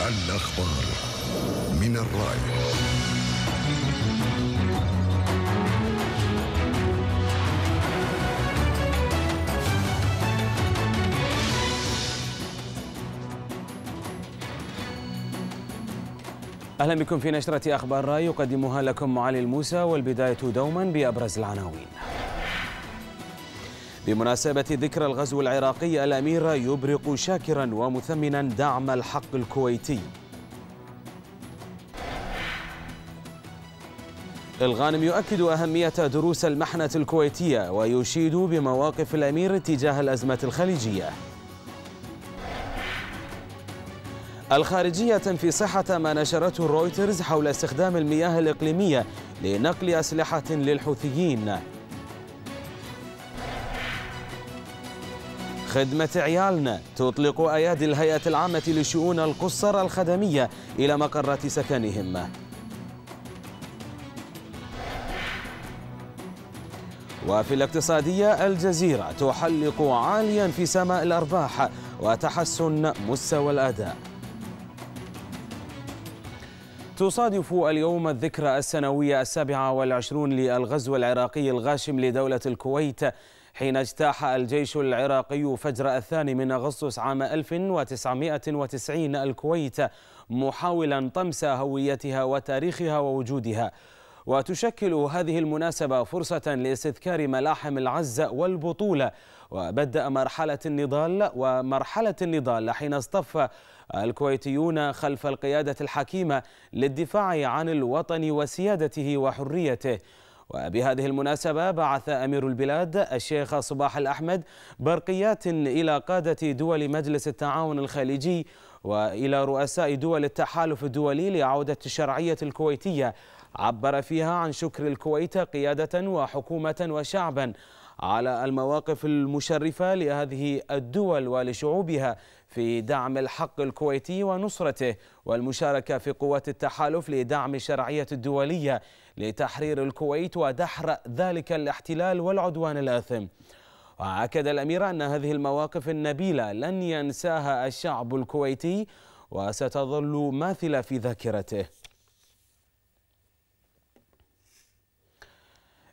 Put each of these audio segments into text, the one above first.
الأخبار من الرأي أهلا بكم في نشرة أخبار رأي يقدمها لكم معالي الموسى والبداية دوما بأبرز العناوين بمناسبة ذكرى الغزو العراقي الأمير يبرق شاكرا ومثمنا دعم الحق الكويتي الغانم يؤكد أهمية دروس المحنة الكويتية ويشيد بمواقف الأمير تجاه الأزمة الخليجية الخارجية في صحة ما نشرته رويترز حول استخدام المياه الإقليمية لنقل أسلحة للحوثيين خدمة عيالنا تطلق أيادي الهيئة العامة لشؤون القصر الخدمية إلى مقرات سكنهم وفي الاقتصادية الجزيرة تحلق عاليا في سماء الأرباح وتحسن مستوى الأداء تصادف اليوم الذكرى السنوية السابعة والعشرون للغزو العراقي الغاشم لدولة الكويت حين اجتاح الجيش العراقي فجر الثاني من أغسطس عام 1990 الكويت محاولا طمس هويتها وتاريخها ووجودها وتشكل هذه المناسبة فرصة لاستذكار ملاحم العز والبطولة وبدأ مرحلة النضال ومرحلة النضال حين اصطف الكويتيون خلف القيادة الحكيمة للدفاع عن الوطن وسيادته وحريته وبهذه المناسبة بعث أمير البلاد الشيخ صباح الأحمد برقيات إلى قادة دول مجلس التعاون الخليجي وإلى رؤساء دول التحالف الدولي لعودة الشرعية الكويتية عبر فيها عن شكر الكويت قيادة وحكومة وشعبا على المواقف المشرفة لهذه الدول ولشعوبها في دعم الحق الكويتي ونصرته والمشاركة في قوات التحالف لدعم الشرعية الدولية لتحرير الكويت ودحر ذلك الاحتلال والعدوان الآثم وأكد الأمير أن هذه المواقف النبيلة لن ينساها الشعب الكويتي وستظل ماثلة في ذاكرته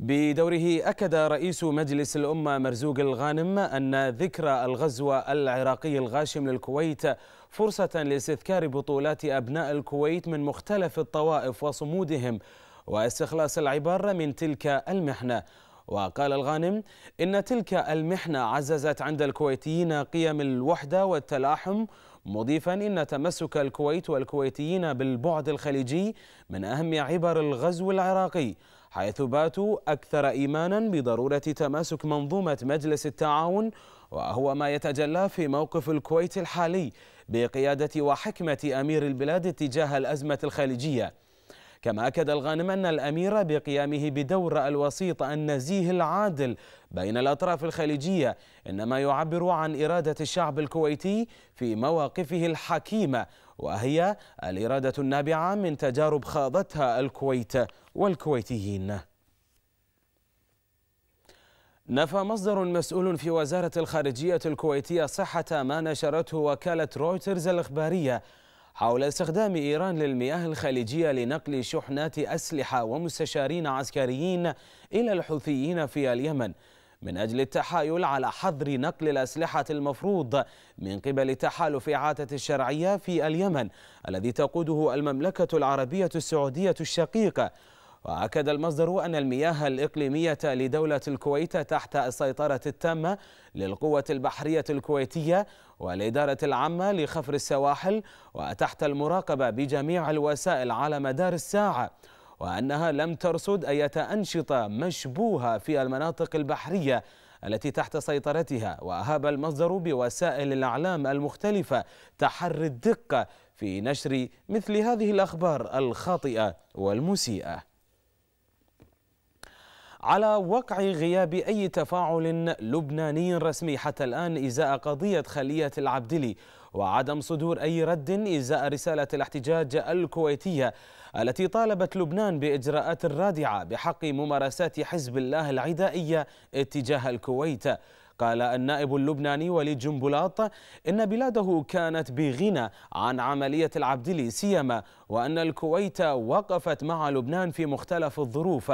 بدوره أكد رئيس مجلس الأمة مرزوق الغانم أن ذكرى الغزو العراقي الغاشم للكويت فرصة لاستذكار بطولات أبناء الكويت من مختلف الطوائف وصمودهم واستخلاص العبارة من تلك المحنة وقال الغانم إن تلك المحنة عززت عند الكويتيين قيم الوحدة والتلاحم مضيفا إن تمسك الكويت والكويتيين بالبعد الخليجي من أهم عبر الغزو العراقي حيث باتوا أكثر إيمانا بضرورة تماسك منظومة مجلس التعاون وهو ما يتجلى في موقف الكويت الحالي بقيادة وحكمة أمير البلاد تجاه الأزمة الخليجية كما أكد الغانم أن الأمير بقيامه بدور الوسيط النزيه العادل بين الأطراف الخليجية إنما يعبر عن إرادة الشعب الكويتي في مواقفه الحكيمة وهي الإرادة النابعة من تجارب خاضتها الكويت والكويتيين نفى مصدر مسؤول في وزارة الخارجية الكويتية صحة ما نشرته وكالة رويترز الإخبارية حول استخدام إيران للمياه الخليجية لنقل شحنات أسلحة ومستشارين عسكريين إلى الحوثيين في اليمن من أجل التحايل على حظر نقل الأسلحة المفروض من قبل تحالف إعادة الشرعية في اليمن الذي تقوده المملكة العربية السعودية الشقيقة وأكد المصدر أن المياه الإقليمية لدولة الكويت تحت السيطرة التامة للقوة البحرية الكويتية والإدارة العامة لخفر السواحل وتحت المراقبة بجميع الوسائل على مدار الساعة وأنها لم ترصد أي أنشطة مشبوهة في المناطق البحرية التي تحت سيطرتها وأهاب المصدر بوسائل الإعلام المختلفة تحري الدقة في نشر مثل هذه الأخبار الخاطئة والمسيئة على وقع غياب أي تفاعل لبناني رسمي حتى الآن إزاء قضية خلية العبدلي وعدم صدور أي رد إزاء رسالة الاحتجاج الكويتية التي طالبت لبنان بإجراءات رادعة بحق ممارسات حزب الله العدائية اتجاه الكويت قال النائب اللبناني وليد جنبلاط إن بلاده كانت بغنى عن عملية العبدلي سيما وأن الكويت وقفت مع لبنان في مختلف الظروف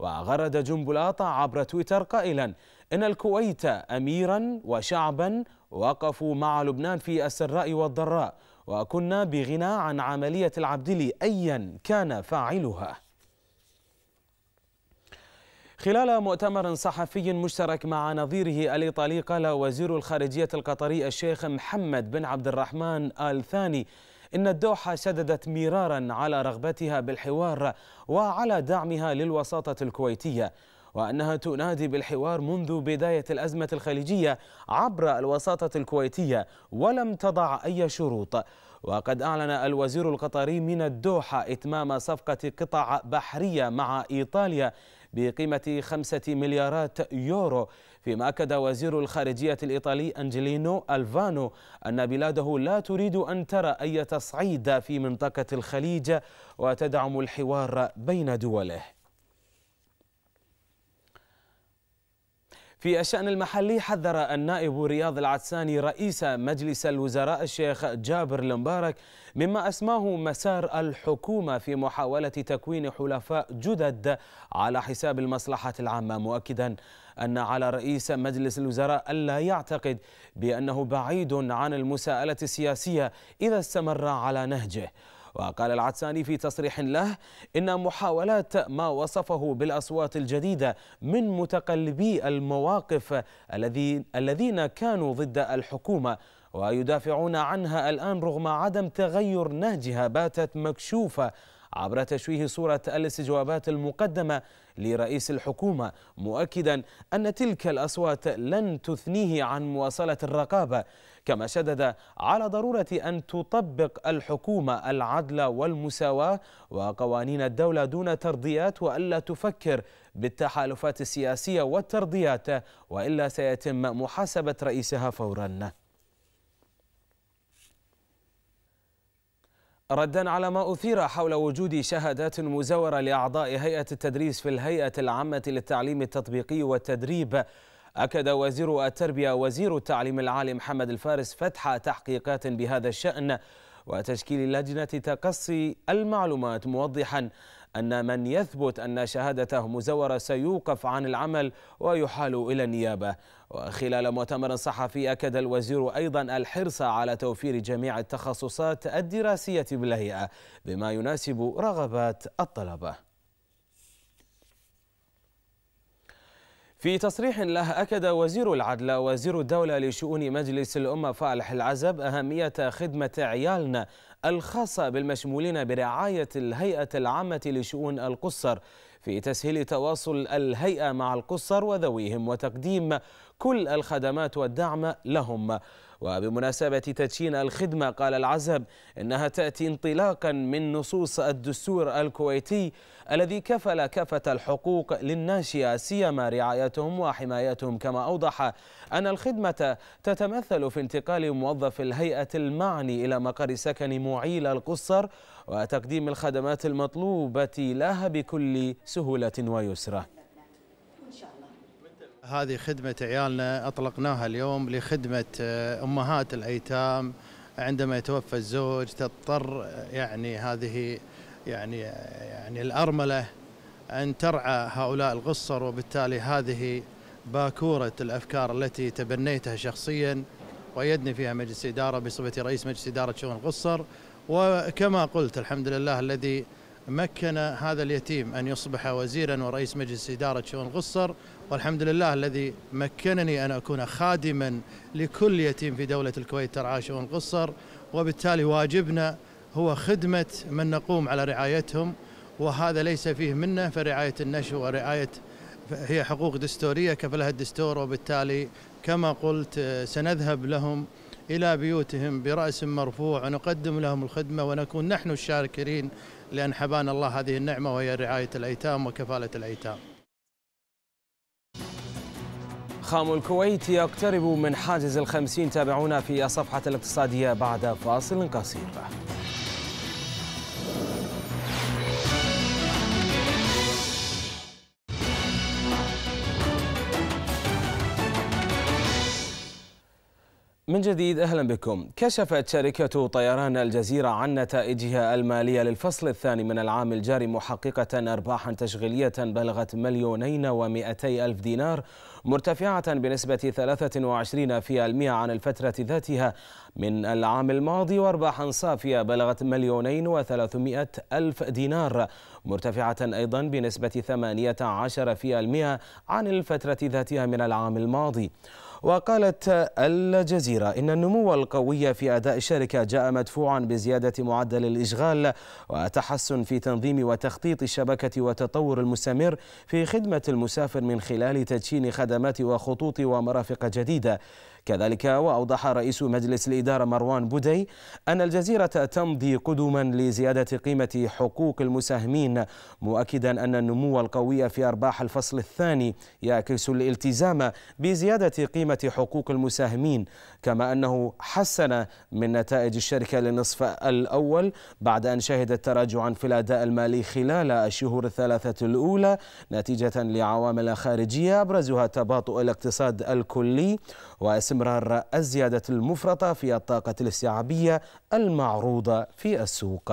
وغرد جنبلاط عبر تويتر قائلا إن الكويت أميرا وشعبا وقفوا مع لبنان في السراء والضراء وكنا بغنى عن عملية العبدلي أيا كان فاعلها خلال مؤتمر صحفي مشترك مع نظيره الإيطالي قال وزير الخارجية القطري الشيخ محمد بن عبد الرحمن آل ثاني إن الدوحة شددت مرارا على رغبتها بالحوار وعلى دعمها للوساطة الكويتية وأنها تنادي بالحوار منذ بداية الأزمة الخليجية عبر الوساطة الكويتية ولم تضع أي شروط وقد أعلن الوزير القطري من الدوحة إتمام صفقة قطع بحرية مع إيطاليا بقيمة خمسة مليارات يورو فيما أكد وزير الخارجية الإيطالي أنجلينو ألفانو أن بلاده لا تريد أن ترى أي تصعيد في منطقة الخليج وتدعم الحوار بين دوله في الشأن المحلي حذر النائب رياض العدساني رئيس مجلس الوزراء الشيخ جابر المبارك مما أسماه مسار الحكومة في محاولة تكوين حلفاء جدد على حساب المصلحة العامة مؤكدا أن على رئيس مجلس الوزراء ألا يعتقد بأنه بعيد عن المساءلة السياسية إذا استمر على نهجه وقال العدساني في تصريح له إن محاولات ما وصفه بالأصوات الجديدة من متقلبي المواقف الذين كانوا ضد الحكومة ويدافعون عنها الآن رغم عدم تغير نهجها باتت مكشوفة عبر تشويه صورة الاستجوابات المقدمة لرئيس الحكومة مؤكدا أن تلك الأصوات لن تثنيه عن مواصلة الرقابة كما شدد على ضرورة أن تطبق الحكومة العدل والمساواة وقوانين الدولة دون ترضيات وألا تفكر بالتحالفات السياسية والترضيات وإلا سيتم محاسبة رئيسها فوراً ردا على ما أثير حول وجود شهادات مزورة لأعضاء هيئة التدريس في الهيئة العامة للتعليم التطبيقي والتدريب أكد وزير التربية وزير التعليم العالي محمد الفارس فتح تحقيقات بهذا الشأن وتشكيل لجنة تقصي المعلومات موضحا أن من يثبت أن شهادته مزورة سيوقف عن العمل ويحال إلى النيابة وخلال مؤتمر صحفي أكد الوزير أيضا الحرص على توفير جميع التخصصات الدراسية بالهيئة بما يناسب رغبات الطلبة في تصريح له أكد وزير العدل وزير الدولة لشؤون مجلس الأمة فالح العزب أهمية خدمة عيالنا الخاصة بالمشمولين برعاية الهيئة العامة لشؤون القُصّر في تسهيل تواصل الهيئة مع القُصّر وذويهم وتقديم كل الخدمات والدعم لهم وبمناسبة تدشين الخدمة قال العزب إنها تأتي انطلاقا من نصوص الدستور الكويتي الذي كفل كافة الحقوق للناشئة سيما رعايتهم وحمايتهم كما أوضح أن الخدمة تتمثل في انتقال موظف الهيئة المعني إلى مقر سكن معيل القصر وتقديم الخدمات المطلوبة لها بكل سهولة ويسره هذه خدمة عيالنا أطلقناها اليوم لخدمة آه، أمهات الأيتام عندما يتوفى الزوج تضطر آه، يعني هذه يعني آه، يعني الأرملة أن ترعى هؤلاء القصر وبالتالي هذه باكورة الأفكار التي تبنيتها شخصيا وأيدني فيها مجلس إدارة بصفتي رئيس مجلس إدارة شؤون القصر وكما قلت الحمد لله الذي مكن هذا اليتيم أن يصبح وزيرا ورئيس مجلس إدارة شؤون القصر والحمد لله الذي مكنني أن أكون خادما لكل يتيم في دولة الكويت ترعى شؤون القصر وبالتالي واجبنا هو خدمة من نقوم على رعايتهم وهذا ليس فيه منه فرعاية النشو ورعاية هي حقوق دستورية كفلها الدستور وبالتالي كما قلت سنذهب لهم إلى بيوتهم برأس مرفوع ونقدم لهم الخدمة ونكون نحن الشاكرين لأن حبانا الله هذه النعمة وهي رعاية الأيتام وكفالة الأيتام خام الكويت يقترب من حاجز الخمسين تابعونا في الصفحة الاقتصادية بعد فاصل قصير من جديد أهلا بكم كشفت شركة طيران الجزيرة عن نتائجها المالية للفصل الثاني من العام الجاري محققة أرباحا تشغيلية بلغت مليونين ومئتي ألف دينار مرتفعة بنسبة 23% عن الفترة ذاتها من العام الماضي وأرباحا صافية بلغت مليونين وثلاثمائة ألف دينار مرتفعة أيضا بنسبة 18% عن الفترة ذاتها من العام الماضي وقالت الجزيرة إن النمو القوي في أداء الشركة جاء مدفوعا بزيادة معدل الإشغال وتحسن في تنظيم وتخطيط الشبكة وتطور المستمر في خدمة المسافر من خلال تدشين خدمات وخطوط ومرافق جديدة كذلك وأوضح رئيس مجلس الإدارة مروان بودي أن الجزيرة تمضي قدما لزيادة قيمة حقوق المساهمين مؤكدا أن النمو القوي في أرباح الفصل الثاني يعكس الالتزام بزيادة قيمة حقوق المساهمين كما أنه حسن من نتائج الشركة للنصف الأول بعد أن شهدت تراجعا في الأداء المالي خلال الشهور الثلاثة الأولى نتيجة لعوامل خارجية أبرزها تباطؤ الاقتصاد الكلي وأسفل استمرار الزيادة المفرطة في الطاقة الاستيعابية المعروضة في السوق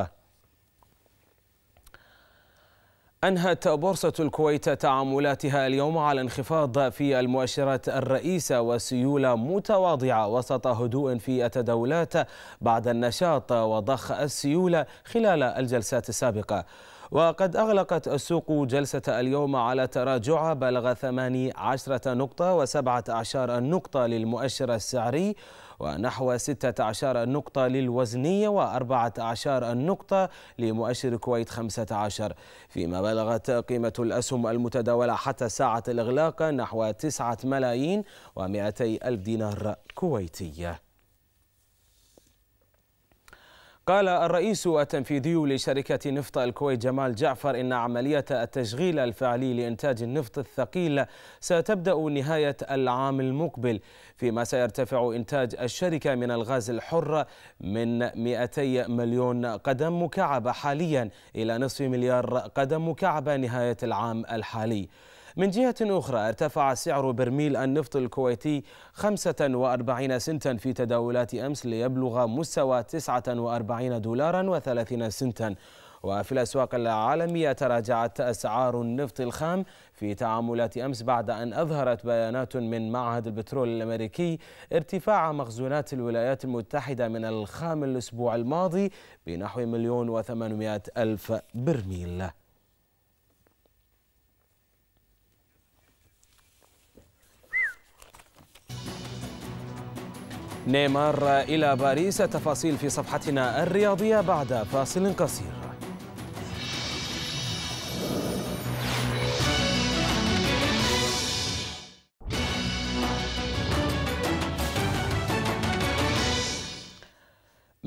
أنهت بورصة الكويت تعاملاتها اليوم على انخفاض في المؤشرات الرئيسة وسيولة متواضعة وسط هدوء في التداولات بعد النشاط وضخ السيولة خلال الجلسات السابقة وقد أغلقت السوق جلسة اليوم على تراجع بلغ 18 نقطة و17 نقطة للمؤشر السعري ونحو 16 نقطة للوزنية و14 نقطة لمؤشر الكويت 15 فيما بلغت قيمة الأسهم المتداولة حتى ساعة الإغلاق نحو 9 ملايين و200 ألف دينار كويتية قال الرئيس التنفيذي لشركة نفط الكويت جمال جعفر إن عملية التشغيل الفعلي لإنتاج النفط الثقيل ستبدأ نهاية العام المقبل فيما سيرتفع إنتاج الشركة من الغاز الحر من 200 مليون قدم مكعب حاليا إلى نصف مليار قدم مكعب نهاية العام الحالي من جهة أخرى ارتفع سعر برميل النفط الكويتي 45 سنتا في تداولات أمس ليبلغ مستوى 49 دولارا و30 سنتا وفي الأسواق العالمية تراجعت أسعار النفط الخام في تعاملات أمس بعد أن أظهرت بيانات من معهد البترول الأمريكي ارتفاع مخزونات الولايات المتحدة من الخام الأسبوع الماضي بنحو مليون وثمانمائة ألف برميل نيمار إلى باريس التفاصيل في صفحتنا الرياضية بعد فاصل قصير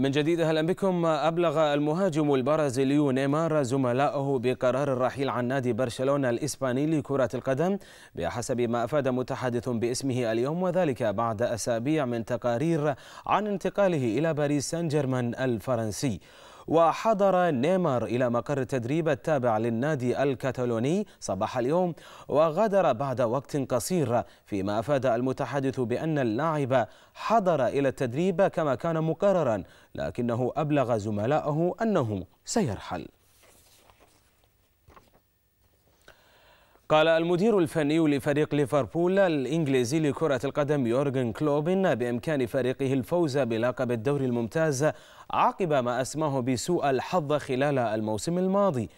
من جديد اهلا بكم ابلغ المهاجم البرازيلي نيمار زملائه بقرار الرحيل عن نادي برشلونه الاسباني لكره القدم بحسب ما افاد متحدث باسمه اليوم وذلك بعد اسابيع من تقارير عن انتقاله الى باريس سان جيرمان الفرنسي وحضر نيمار إلى مقر التدريب التابع للنادي الكتالوني صباح اليوم وغادر بعد وقت قصير فيما أفاد المتحدث بأن اللاعب حضر إلى التدريب كما كان مقررا لكنه أبلغ زملائه أنه سيرحل قال المدير الفني لفريق ليفربول الإنجليزي لكرة القدم يورغن كلوب إن بإمكان فريقه الفوز بلقب الدوري الممتاز عقب ما أسماه بسوء الحظ خلال الموسم الماضي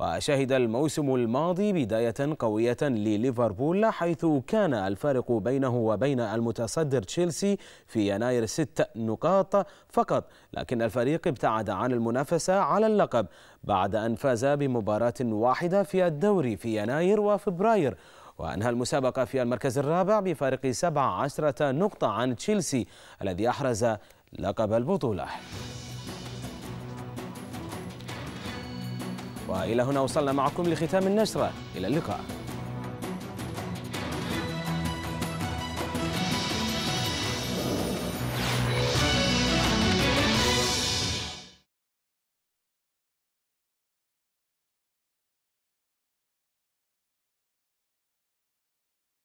وشهد الموسم الماضي بداية قوية لليفربول حيث كان الفارق بينه وبين المتصدر تشيلسي في يناير ست نقاط فقط لكن الفريق ابتعد عن المنافسة على اللقب بعد أن فاز بمباراة واحدة في الدوري في يناير وفبراير وأنهى المسابقة في المركز الرابع بفارق 17 نقطة عن تشيلسي الذي أحرز لقب البطولة والى هنا وصلنا معكم لختام النشره الى اللقاء